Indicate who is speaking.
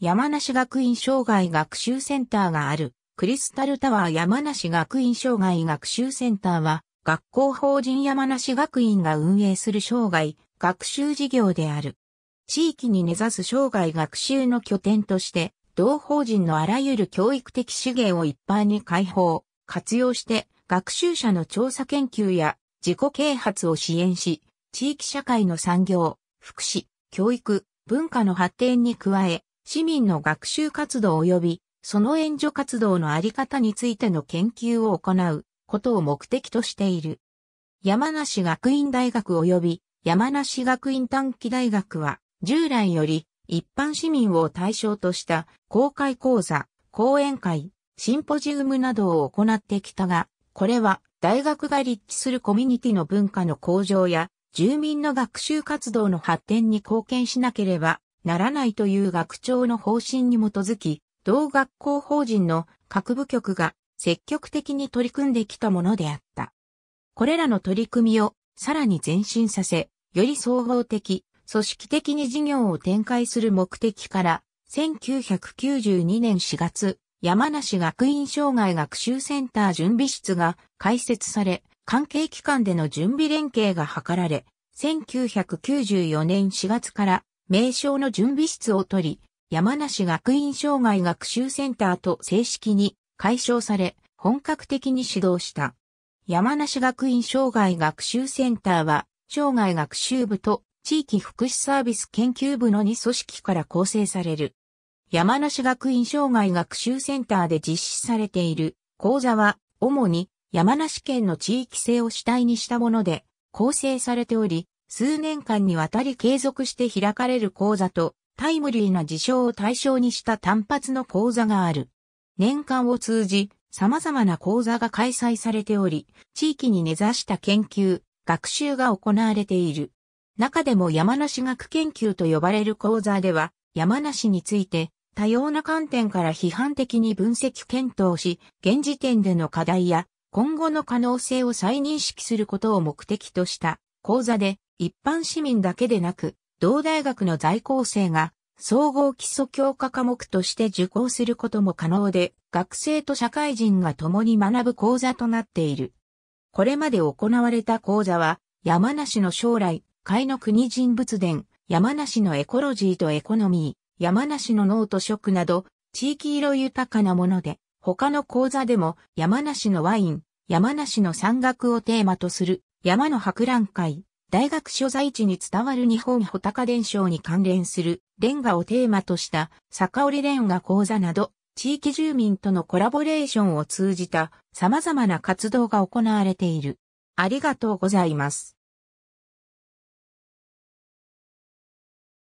Speaker 1: 山梨学院障害学習センターがある、クリスタルタワー山梨学院障害学習センターは、学校法人山梨学院が運営する障害学習事業である。地域に根ざす障害学習の拠点として、同法人のあらゆる教育的資源を一般に開放、活用して、学習者の調査研究や自己啓発を支援し、地域社会の産業、福祉、教育、文化の発展に加え、市民の学習活動及びその援助活動のあり方についての研究を行うことを目的としている。山梨学院大学及び山梨学院短期大学は従来より一般市民を対象とした公開講座、講演会、シンポジウムなどを行ってきたが、これは大学が立地するコミュニティの文化の向上や住民の学習活動の発展に貢献しなければならないという学長の方針に基づき、同学校法人の各部局が積極的に取り組んできたものであった。これらの取り組みをさらに前進させ、より総合的、組織的に事業を展開する目的から、1992年4月、山梨学院障害学習センター準備室が開設され、関係機関での準備連携が図られ、1994年4月から名称の準備室を取り、山梨学院障害学習センターと正式に解消され、本格的に指導した。山梨学院障害学習センターは、障害学習部と地域福祉サービス研究部の2組織から構成される。山梨学院障害学習センターで実施されている講座は、主に山梨県の地域性を主体にしたもので構成されており、数年間にわたり継続して開かれる講座と、タイムリーな事象を対象にした単発の講座がある。年間を通じ、様々な講座が開催されており、地域に根ざした研究、学習が行われている。中でも山梨学研究と呼ばれる講座では、山梨について多様な観点から批判的に分析検討し、現時点での課題や今後の可能性を再認識することを目的とした講座で、一般市民だけでなく、同大学の在校生が総合基礎教科科目として受講することも可能で、学生と社会人が共に学ぶ講座となっている。これまで行われた講座は、山梨の将来、海の国人物伝、山梨のエコロジーとエコノミー、山梨の脳と食など、地域色豊かなもので、他の講座でも山梨のワイン、山梨の山岳をテーマとする山の博覧会、大学所在地に伝わる日本穂高伝承に関連するレンガをテーマとした坂折レンガ講座など地域住民とのコラボレーションを通じた様々な活動が行われている。ありがとうございます。